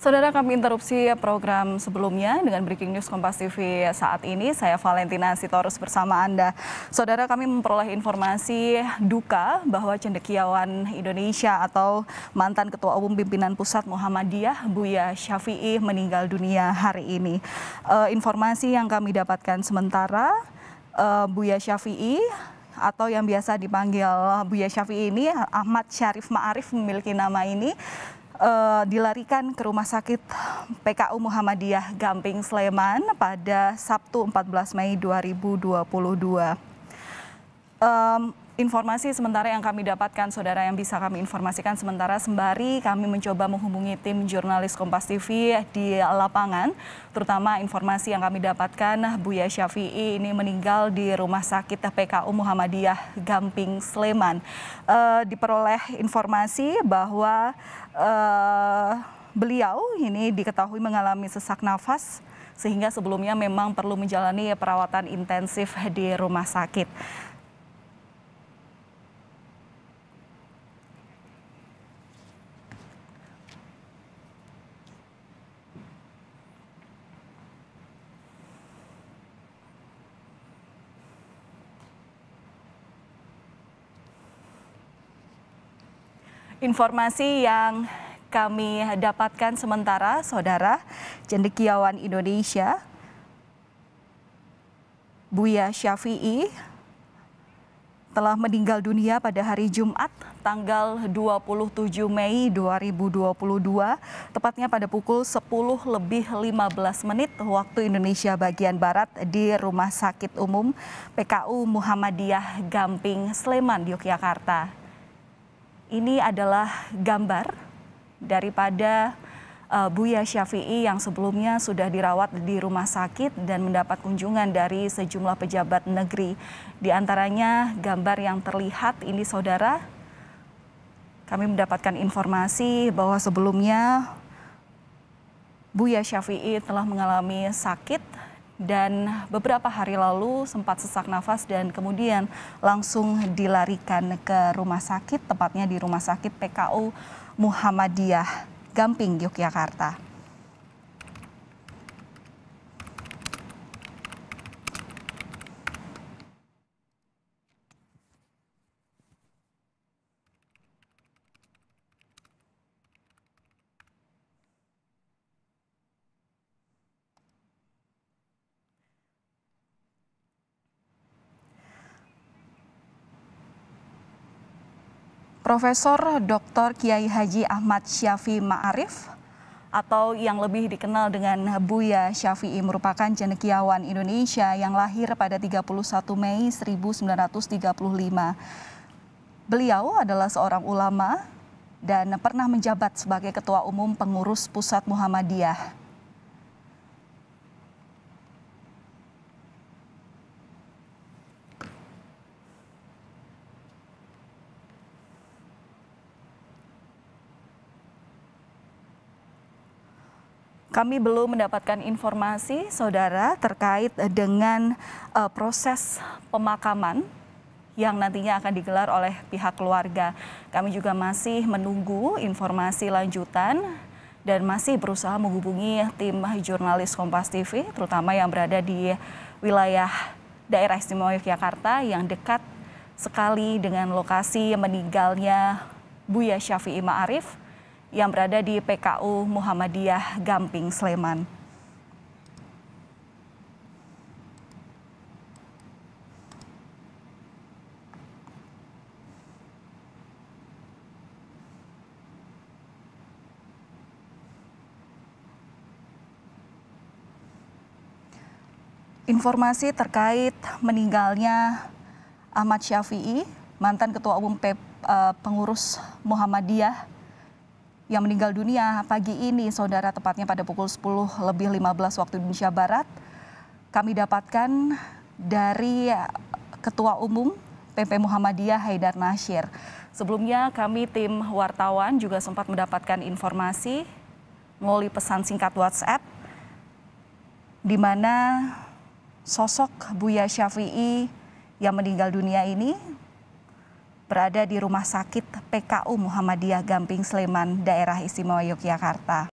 Saudara kami interupsi program sebelumnya dengan breaking news Kompas TV saat ini. Saya Valentina Sitorus bersama Anda. Saudara kami memperoleh informasi duka bahwa cendekiawan Indonesia atau mantan Ketua Umum Pimpinan Pusat Muhammadiyah Buya Syafi'i meninggal dunia hari ini. Eh, informasi yang kami dapatkan sementara eh, Buya Syafi'i atau yang biasa dipanggil Buya Syafi'i ini Ahmad Syarif Ma'arif memiliki nama ini uh, dilarikan ke Rumah Sakit PKU Muhammadiyah Gamping Sleman pada Sabtu 14 Mei 2022. Um, informasi sementara yang kami dapatkan, saudara yang bisa kami informasikan sementara sembari kami mencoba menghubungi tim jurnalis Kompas TV di lapangan, terutama informasi yang kami dapatkan Buya Syafi'i ini meninggal di Rumah Sakit PKU Muhammadiyah Gamping Sleman. E, diperoleh informasi bahwa e, beliau ini diketahui mengalami sesak nafas sehingga sebelumnya memang perlu menjalani perawatan intensif di rumah sakit. Informasi yang kami dapatkan sementara, Saudara Cendekiawan Indonesia, Buya Syafi'i, telah meninggal dunia pada hari Jumat tanggal 27 Mei 2022, tepatnya pada pukul 10 lebih 15 menit waktu Indonesia bagian Barat di Rumah Sakit Umum PKU Muhammadiyah Gamping Sleman, Yogyakarta. Ini adalah gambar daripada uh, Buya Syafi'i yang sebelumnya sudah dirawat di rumah sakit dan mendapat kunjungan dari sejumlah pejabat negeri. Di antaranya gambar yang terlihat ini saudara, kami mendapatkan informasi bahwa sebelumnya Buya Syafi'i telah mengalami sakit dan beberapa hari lalu sempat sesak nafas dan kemudian langsung dilarikan ke rumah sakit, tepatnya di rumah sakit PKU Muhammadiyah Gamping, Yogyakarta. Profesor Dr. Kiai Haji Ahmad Syafi Ma'arif atau yang lebih dikenal dengan Buya Syafi'i merupakan cendekiawan Indonesia yang lahir pada 31 Mei 1935. Beliau adalah seorang ulama dan pernah menjabat sebagai Ketua Umum Pengurus Pusat Muhammadiyah. Kami belum mendapatkan informasi, saudara, terkait dengan uh, proses pemakaman yang nantinya akan digelar oleh pihak keluarga. Kami juga masih menunggu informasi lanjutan dan masih berusaha menghubungi tim jurnalis Kompas TV, terutama yang berada di wilayah daerah istimewa Yogyakarta yang dekat sekali dengan lokasi meninggalnya Buya Syafi'i Ma'arif yang berada di PKU Muhammadiyah Gamping, Sleman. informasi terkait meninggalnya Ahmad Syafi'i, mantan Ketua Umum P, eh, Pengurus Muhammadiyah yang meninggal dunia pagi ini, saudara tepatnya pada pukul 10 lebih 15 waktu Indonesia Barat. Kami dapatkan dari Ketua Umum PP Muhammadiyah Haidar Nasir. Sebelumnya kami tim wartawan juga sempat mendapatkan informasi melalui pesan singkat WhatsApp di mana sosok Buya Syafi'i yang meninggal dunia ini berada di Rumah Sakit PKU Muhammadiyah Gamping Sleman, Daerah Istimewa Yogyakarta.